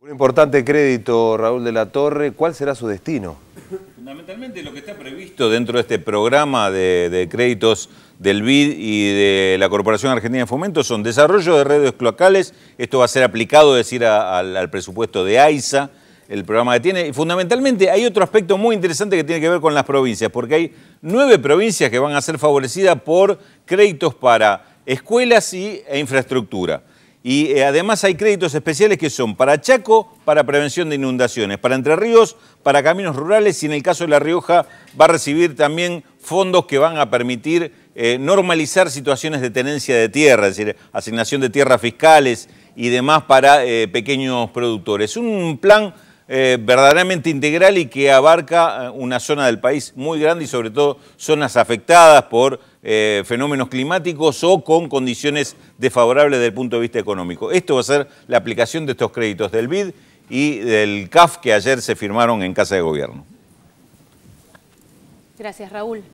Un importante crédito, Raúl de la Torre. ¿Cuál será su destino? Fundamentalmente lo que está previsto dentro de este programa de, créditos del BID y de la Corporación Argentina de Fomento son desarrollo de redes cloacales, esto va a ser aplicado, decir, al presupuesto de AISA, el programa que tiene. Y fundamentalmente hay otro aspecto muy interesante que tiene que ver con las provincias, porque hay nueve provincias que van a ser favorecidas por créditos para escuelas y, e infraestructura. Y eh, además hay créditos especiales que son para Chaco, para prevención de inundaciones, para Entre Ríos, para caminos rurales y en el caso de La Rioja va a recibir también fondos que van a permitir eh, normalizar situaciones de tenencia de tierra, es decir, asignación de tierras fiscales y demás para eh, pequeños productores. Un plan eh, verdaderamente integral y que abarca eh, una zona del país muy grande y sobre todo zonas afectadas por eh, fenómenos climáticos o con condiciones desfavorables desde el punto de vista económico. Esto va a ser la aplicación de estos créditos del BID y del CAF que ayer se firmaron en Casa de Gobierno. Gracias, Raúl.